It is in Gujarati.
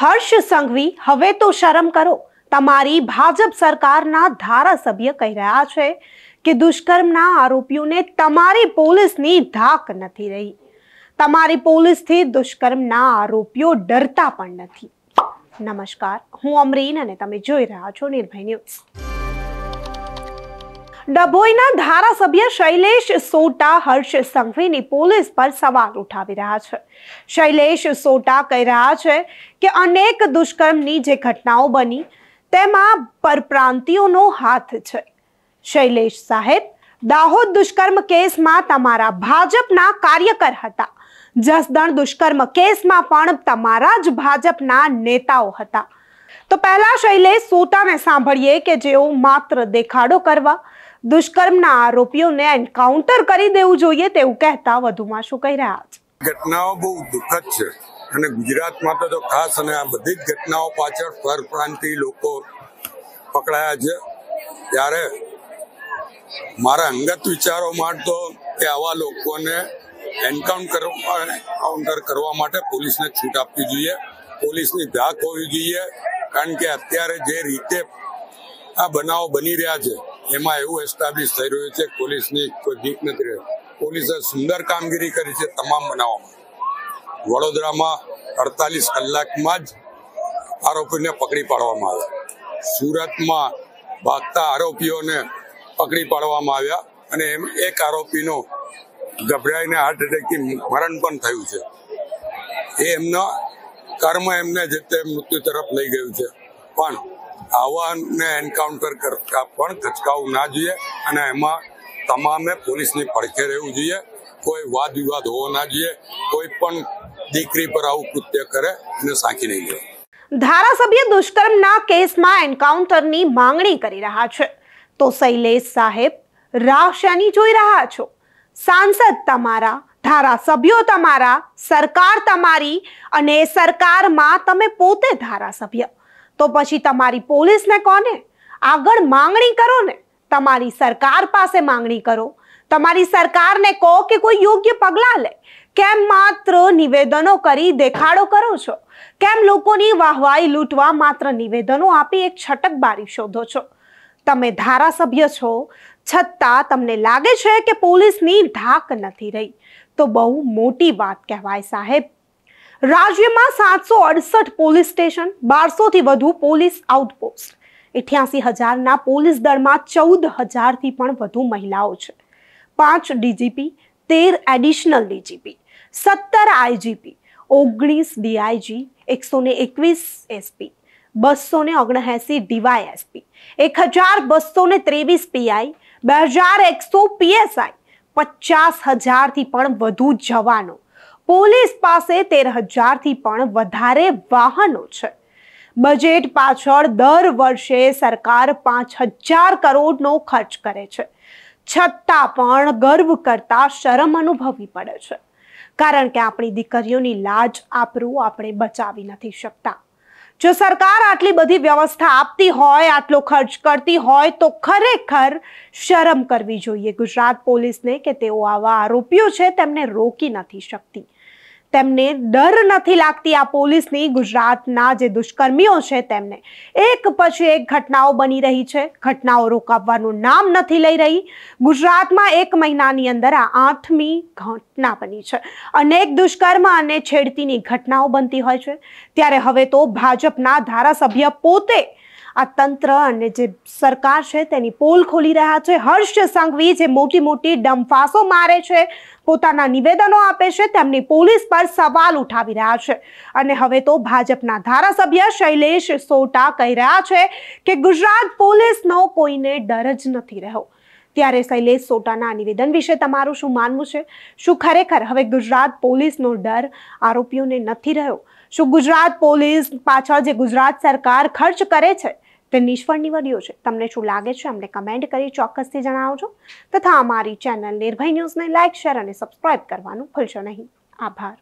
હર્ષ સંઘવી હવે તો શરમ કરો તમારી ભાજપ સરકારના ધારાસભ્ય કહી રહ્યા છે કે દુષ્કર્મના આરોપીઓને તમારી પોલીસની ધાક નથી રહી તમારી પોલીસથી દુષ્કર્મના આરોપીઓ ડરતા પણ નથી નમસ્કાર હું અમરીન અને તમે જોઈ રહ્યા છો નિર્ભય ન્યૂઝ ડભોઈના ધારાસભ્ય શૈલેષ સોટા હર્ષ સંઘવીની પોલીસ પર સવાલ ઉઠાવી રહ્યા છે શૈલેષ સોટા કહી રહ્યા છે કે અનેક દુષ્કર્મની જે ઘટનાઓ બની તેમાં પરપ્રાંતિઓનો હાથ છે શૈલેશ સાહેબ દાહોદ દુષ્કર્મ કેસમાં તમારા ભાજપના કાર્યકર હતા જસદણ દુષ્કર્મ કેસમાં પણ તમારા જ ભાજપના નેતાઓ હતા તો પહેલા શૈલેષ સોટાને સાંભળીએ કે જેઓ માત્ર દેખાડો કરવા દુષ્કર્મના આરોપીઓને એન્કાઉન્ટર કરી દેવું જોઈએ તેવું કહેતા વધુમાં શું કહી રહ્યા છે ઘટનાઓ બહુ દુઃખદ છે અને ગુજરાતમાં તો ખાસ અને આ બધી જ ઘટનાઓ પાછળ પરપ્રાંતિ લોકો પકડાયા છે ત્યારે મારા અંગત વિચારોમાં તો કે આવા લોકોને એન્કાઉન્ટર એન્કાઉન્ટર કરવા માટે પોલીસને છૂટ આપવી જોઈએ પોલીસની ધાક હોવી જોઈએ કારણ કે અત્યારે જે રીતે આ બનાવો બની રહ્યા છે એમાં એવું એસ્ટાબ્લિશ થઈ રહ્યું છે પોલીસની કોઈ ભીક નથી રહ્યો પોલીસે સુંદર કામગીરી કરી છે તમામ બનાવવામાં વડોદરામાં અડતાલીસ કલાકમાં જ આરોપીને પકડી પાડવામાં આવ્યા સુરતમાં ભાગતા આરોપીઓને પકડી પાડવામાં આવ્યા અને એમ એક આરોપીનો ગભરાઈને હાર્ટ એટેકથી મરણ પણ થયું છે એ એમના કર્મ એમને જે તે મૃત્યુ તરફ લઈ ગયું છે પણ આવાને એન્કાઉન્ટર કરતા પણ ધચકાવું ના જોઈએ અને એમાં તમામે પોલીસની પડખે રહેવું જોઈએ કોઈ વાદ વિવાદ હોવો ના જોઈએ કોઈ પણ દીકરી પર આવું કૃત્ય કરે એને સાંકી નહીં લે ધારાસભ્ય દુષ્કર્મના કેસમાં એન્કાઉન્ટરની માંગણી કરી રહ્યા છે તો શૈલેષ સાહેબ રાહ શેની જોઈ રહ્યા છો સાંસદ તમારા ધારાસભ્યો તમારા સરકાર તમારી અને સરકારમાં તમે પોતે ધારાસભ્ય તો પછી તમારી પોલીસને કોને આગળ માંગણી કરો ને તમારી સરકાર પાસે માંગણી કરો તમારી સરકારને કહો કે કોઈ યોગ્ય પગલાં લે કેમ માત્ર નિવેદનો કરી દેખાડો કરો છો કેમ લોકોની વાહવાઈ લૂંટવા માત્ર નિવેદનો આપી એક છટકબારી શોધો છો તમે ધારાસભ્ય છો છતાં તમને લાગે છે કે પોલીસની ઢાક નથી રહી તો બહુ મોટી વાત કહેવાય સાહેબ રાજ્યમાં સાતસો અડસઠ પોલીસ સ્ટેશન બારસોથી વધુ પોલીસ આઉટપોસ્ટ અઠ્યાસી હજારના પોલીસ દળમાં ચૌદ હજારથી પણ વધુ મહિલાઓ છે પાંચ ડીજીપી તેર એડિશનલ ડીજીપી સત્તર આઈજીપી ઓગણીસ ડીઆઈજી એકસો ને એકવીસ એસપી બસો ને ઓગણએસી ડીવાયએસપી એક હજાર બસો ને ત્રેવીસ પીઆઈ બે હજાર એકસો પીએસઆઈ પચાસ હજારથી પણ વધુ જવાનો પોલીસ પાસે તેર હજારથી પણ વધારે વાહનો છે બજેટ પાછળ દર વર્ષે સરકાર પાંચ હજાર કરોડનો ખર્ચ કરે છે છતાં પણ ગર્વ કરતા શરમ અનુભવવી પડે છે કારણ કે આપણી દીકરીઓની લાજ આપરું આપણે બચાવી નથી શકતા જો સરકાર આટલી બધી વ્યવસ્થા આપતી હોય આટલો ખર્ચ કરતી હોય તો ખરેખર શરમ કરવી જોઈએ ગુજરાત પોલીસને કે તેઓ આવા આરોપીઓ છે તેમને રોકી નથી શકતી તેમને ડર નથી લાગતી આ પોલીસની ગુજરાતના જે દુષ્કર્મીઓ છે તેમને એક પછી એક ઘટનાઓ બની રહી છે ઘટનાઓ રોકાવવાનું નામ નથી લઈ રહી ગુજરાતમાં એક મહિનાની અંદર આ આઠમી ઘટના બની છે અનેક દુષ્કર્મ અને છેડતીની ઘટનાઓ બનતી હોય છે ત્યારે હવે તો ભાજપના ધારાસભ્ય પોતે આ તંત્ર અને જે સરકાર છે તેની પોલ ખોલી રહ્યા છે હર્ષ સંઘવી જે મોટી મોટી ડમફાસો મારે છે પોતાના નિવેદનો આપે છે તેમની પોલીસ પર સવાલ ઉઠાવી રહ્યા છે અને હવે તો ભાજપના ધારાસભ્ય શૈલેષ સોટા કહી રહ્યા છે કે ગુજરાત પોલીસનો કોઈને ડર જ નથી રહ્યો ત્યારે શૈલેષ સોટાના નિવેદન વિશે તમારું શું માનવું છે શું ખરેખર હવે ગુજરાત પોલીસનો ડર આરોપીઓને નથી રહ્યો શું ગુજરાત પોલીસ પાછળ જે ગુજરાત સરકાર ખર્ચ કરે છે તે નિષ્ફળ નીવડ્યો છે તમને શું લાગે છે અમને કમેન્ટ કરી ચોક્કસથી જણાવજો તથા અમારી ચેનલ નિર્ભય ન્યૂઝને લાઇક શેર અને સબસ્ક્રાઇબ કરવાનું ભૂલશો નહીં આભાર